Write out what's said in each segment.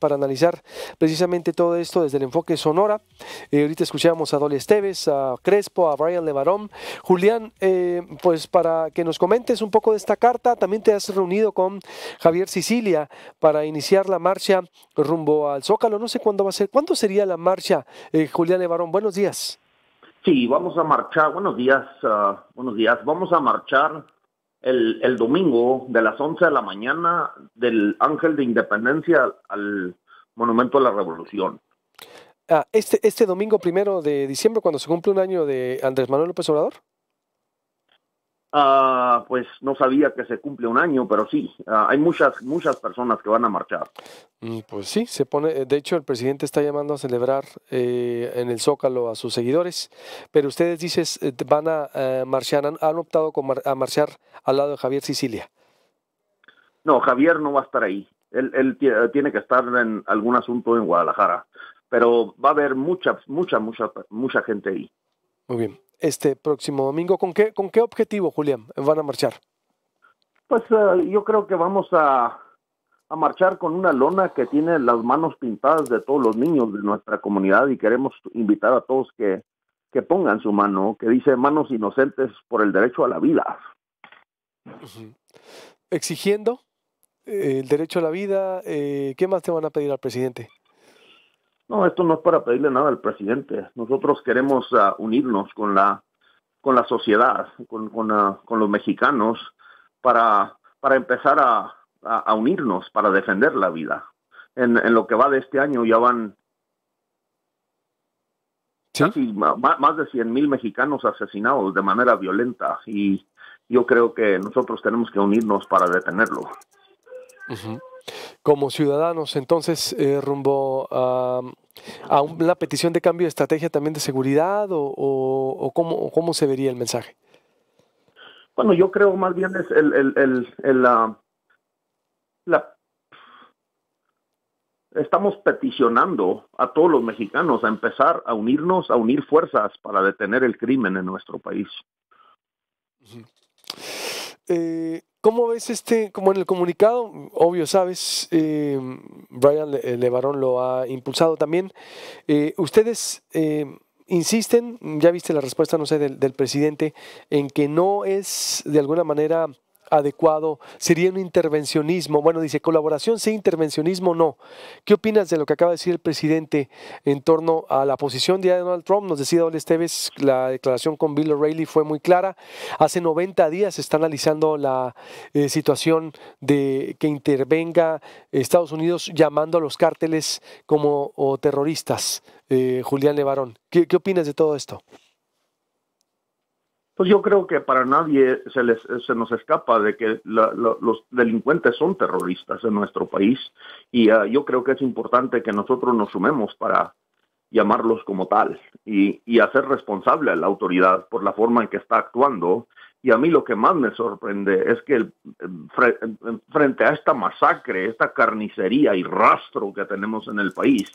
para analizar precisamente todo esto desde el enfoque Sonora. Eh, ahorita escuchamos a Dolly Esteves, a Crespo, a Brian Levarón. Julián, eh, pues para que nos comentes un poco de esta carta, también te has reunido con Javier Sicilia para iniciar la marcha rumbo al Zócalo. No sé cuándo va a ser. ¿Cuándo sería la marcha, eh, Julián Levarón? Buenos días. Sí, vamos a marchar. Buenos días. Ah, buenos días. Vamos a marchar el, domingo de las 11 de la mañana del Ángel de Independencia al Monumento a la Revolución. Ah, este, este domingo primero de diciembre, cuando se cumple un año de Andrés Manuel López Obrador. Ah, pues no sabía que se cumple un año, pero sí, ah, hay muchas, muchas personas que van a marchar. Mm, pues sí, se pone, de hecho el presidente está llamando a celebrar eh, en el Zócalo a sus seguidores, pero ustedes dices eh, van a eh, marchar, han, optado a marchar al lado de Javier Sicilia. No, Javier no va a estar ahí, él, él tiene que estar en algún asunto en Guadalajara, pero va a haber mucha, mucha, mucha, mucha gente ahí. Muy bien este próximo domingo. ¿Con qué, con qué objetivo, Julián, van a marchar? Pues eh, yo creo que vamos a, marchar con una lona que tiene las manos pintadas de todos los niños de nuestra comunidad y queremos invitar a todos que, que pongan su mano, que dice manos inocentes por el derecho a la vida. Exigiendo eh, el derecho a la vida, eh, ¿qué más te van a pedir al presidente? No, esto no es para pedirle nada al presidente. Nosotros queremos ah, unirnos con la, con la sociedad, con, con, ah, con los mexicanos, para, para empezar a, a, unirnos, para defender la vida. En, en lo que va de este año ya van más, de 100 mil mexicanos asesinados de manera violenta y yo creo que nosotros tenemos que unirnos para detenerlo como ciudadanos. Entonces, eh, rumbo a, la petición de cambio de estrategia también de seguridad o, cómo, se vería el mensaje. Bueno, yo creo más bien es el, la, ah, la estamos peticionando a todos los mexicanos a empezar a unirnos, a unir fuerzas para detener el crimen en nuestro país. ¿Cómo ves este, como en el comunicado, obvio, sabes, eh, Brian Levarón lo ha impulsado también, eh, ustedes eh, insisten, ya viste la respuesta, no sé, del, presidente, en que no es de alguna manera adecuado? ¿Sería un intervencionismo? Bueno, dice, colaboración sí, intervencionismo no. ¿Qué opinas de lo que acaba de decir el presidente en torno a la posición de Donald Trump? Nos decía Dol Esteves, la declaración con Bill O'Reilly fue muy clara. Hace 90 días se está analizando la eh, situación de que intervenga Estados Unidos llamando a los cárteles como terroristas. Eh, Julián Levarón, ¿qué opinas de todo esto? Pues yo creo que para nadie se, les, se nos escapa de que los delincuentes son terroristas en nuestro país y ah, yo creo que es importante que nosotros nos sumemos para llamarlos como tal y, hacer responsable a la autoridad por la forma en que está actuando. Y a mí lo que más me sorprende es que em, em, em, frente a esta masacre, esta carnicería y rastro que tenemos en el país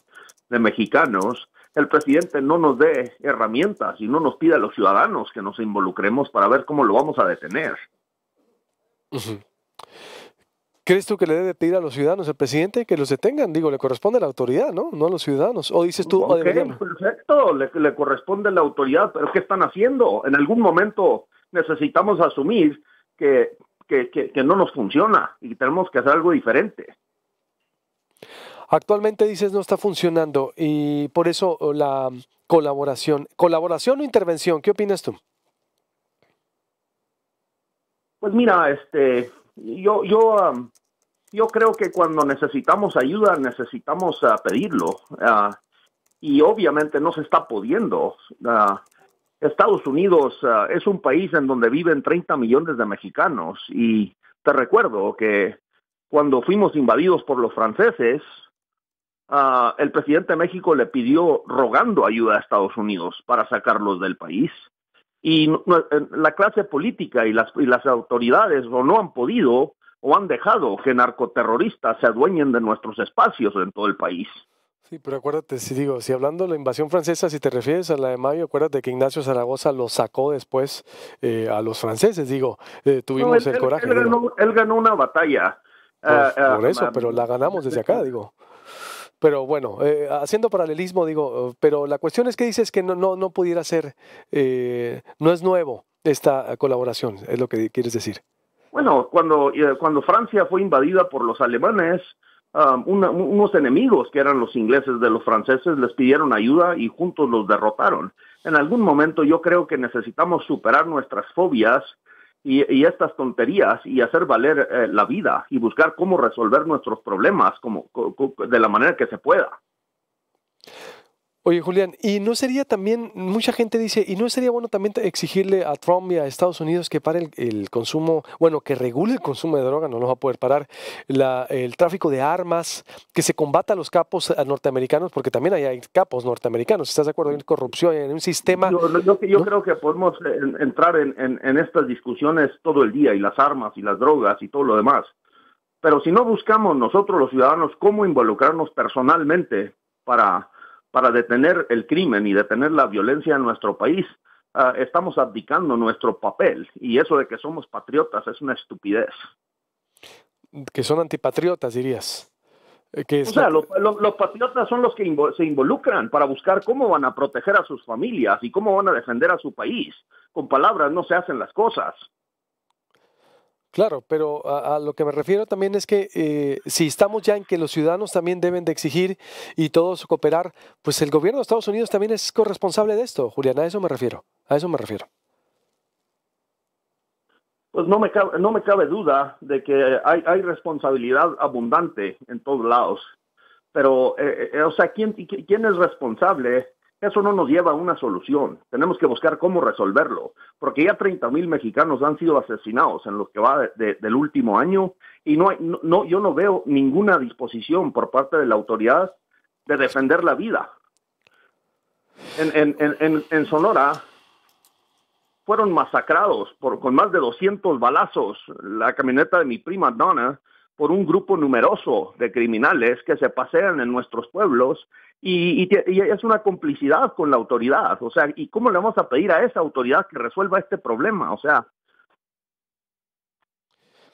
de mexicanos, el presidente no nos dé herramientas y no nos pida a los ciudadanos que nos involucremos para ver cómo lo vamos a detener. ¿Crees tú que le debe pedir a los ciudadanos el presidente que los detengan? Digo, le corresponde a la autoridad, ¿no? No a los ciudadanos. ¿O dices tú? perfecto, le, corresponde a la autoridad, pero ¿qué están haciendo? En algún momento necesitamos asumir que, no nos funciona y tenemos que hacer algo diferente. Actualmente dices no está funcionando y por eso oh, la colaboración. ¿Colaboración o intervención? ¿Qué opinas tú? Pues mira, este, yo, yo, um, yo creo que cuando necesitamos ayuda necesitamos ah, pedirlo ah, y obviamente no se está pudiendo. Ah, Estados Unidos es un país en donde viven 30 millones de mexicanos y te recuerdo que cuando fuimos invadidos por los franceses, Ah, el presidente de México le pidió rogando ayuda a Estados Unidos para sacarlos del país. Y eh, la clase política y las, y las autoridades no han podido o han dejado que narcoterroristas se adueñen de nuestros espacios en todo el país. Sí, pero acuérdate, si digo, si hablando de la invasión francesa, si te refieres a la de mayo, acuérdate que Ignacio Zaragoza lo sacó después eh, a los franceses, digo, eh, tuvimos el coraje. Él, ganó, una batalla. Pues, ah, por ah, eso, pero la ganamos desde acá, digo. Pero bueno, eh, haciendo paralelismo, digo, eh, pero la cuestión es que dices que no, no, no pudiera ser, eh, no es nuevo esta colaboración, es lo que quieres decir. Bueno, cuando, cuando Francia fue invadida por los alemanes, unos enemigos que eran los ingleses de los franceses les pidieron ayuda y juntos los derrotaron. En algún momento yo creo que necesitamos superar nuestras fobias y, estas tonterías y hacer valer eh, la vida y buscar cómo resolver nuestros problemas de la manera que se pueda. Oye, Julián, ¿y no sería también, mucha gente dice, ¿y no sería bueno también exigirle a Trump y a Estados Unidos que pare el, consumo, bueno, que regule el consumo de droga, no nos va a poder parar, el tráfico de armas, que se combata a los capos norteamericanos, porque también hay, capos norteamericanos, ¿estás de acuerdo? Hay corrupción, en un sistema... Yo, yo, creo que podemos eh, entrar en estas discusiones todo el día, y las armas, y las drogas, y todo lo demás. Pero si no buscamos nosotros los ciudadanos cómo involucrarnos personalmente para para detener el crimen y detener la violencia en nuestro país, ah, estamos abdicando nuestro papel y eso de que somos patriotas es una estupidez. Que son antipatriotas, dirías. Eh, que o sea, los patriotas son los que se involucran para buscar cómo van a proteger a sus familias y cómo van a defender a su país. Con palabras no se hacen las cosas. Claro, pero a, lo que me refiero también es que eh, si estamos ya en que los ciudadanos también deben de exigir y todos cooperar, pues el gobierno de Estados Unidos también es corresponsable de esto, Julián, a eso me refiero, a eso me refiero. Pues no me cabe, no me cabe duda de que hay, responsabilidad abundante en todos lados, pero, eh, eh, o sea, ¿quién, ¿quién es responsable eso no nos lleva a una solución. Tenemos que buscar cómo resolverlo, porque ya 30 mil mexicanos han sido asesinados en lo que va del último año y no, no, yo no veo ninguna disposición por parte de la autoridad de defender la vida. En, en, en, en Sonora fueron masacrados por, con más de 200 balazos la camioneta de mi prima Donna por un grupo numeroso de criminales que se pasean en nuestros pueblos y, es una complicidad con la autoridad. O sea, ¿y cómo le vamos a pedir a esa autoridad que resuelva este problema? O sea.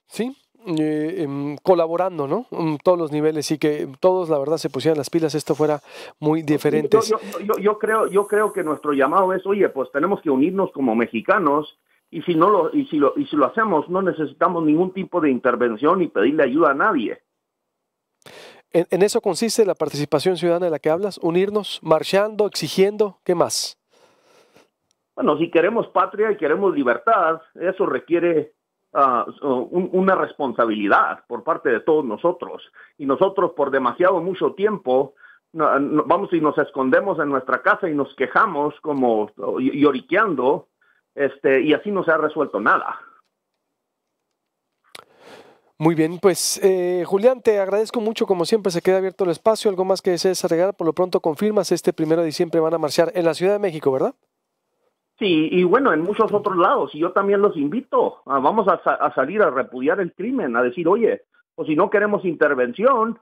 Sí. Eh, em, colaborando, ¿no? En mm, todos los niveles y que todos, la verdad, se pusieran las pilas, esto fuera muy diferente. yo, yo, creo, yo creo que nuestro llamado es, oye, pues tenemos que unirnos como mexicanos y si no lo y si lo y si lo hacemos, no necesitamos ningún tipo de intervención ni pedirle ayuda a nadie. En, eso consiste la participación ciudadana de la que hablas, unirnos, marchando, exigiendo, ¿qué más? Bueno, si queremos patria y queremos libertad, eso requiere ah, una responsabilidad por parte de todos nosotros. Y nosotros por demasiado mucho tiempo vamos y nos escondemos en nuestra casa y nos quejamos como lloriqueando este, y así no se ha resuelto nada. Muy bien, pues eh, Julián, te agradezco mucho, como siempre se queda abierto el espacio, algo más que desees agregar, por lo pronto confirmas, este primero de diciembre van a marchar en la Ciudad de México, ¿verdad? Sí, y bueno, en muchos otros lados, y yo también los invito, ah, vamos a, salir a repudiar el crimen, a decir, oye, o pues si no queremos intervención,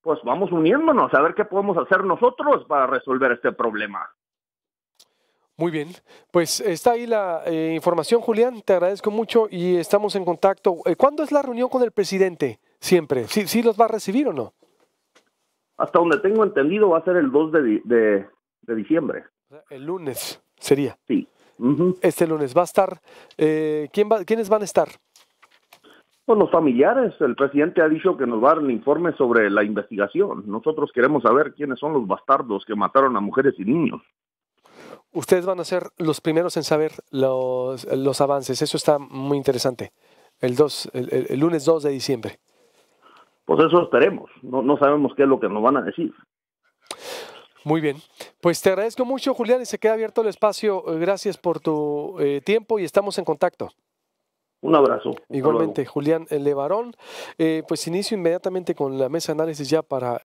pues vamos uniéndonos a ver qué podemos hacer nosotros para resolver este problema. Muy bien, pues está ahí la eh, información, Julián, te agradezco mucho y estamos en contacto. Eh, ¿Cuándo es la reunión con el presidente? Siempre. ¿Sí, los va a recibir o no? Hasta donde tengo entendido va a ser el 2 de, diciembre. El lunes sería. Sí. Este lunes va a estar. Eh, ¿quién ¿Quiénes van a estar? Pues los familiares. El presidente ha dicho que nos va a dar un informe sobre la investigación. Nosotros queremos saber quiénes son los bastardos que mataron a mujeres y niños ustedes van a ser los primeros en saber los, los avances. Eso está muy interesante. El, 2, el, lunes 2 de diciembre. Pues eso esperemos. No, no sabemos qué es lo que nos van a decir. Muy bien. Pues te agradezco mucho, Julián, y se queda abierto el espacio. Gracias por tu eh, tiempo y estamos en contacto. Un abrazo. Igualmente, Julián Levarón. Eh, pues inicio inmediatamente con la mesa de análisis ya para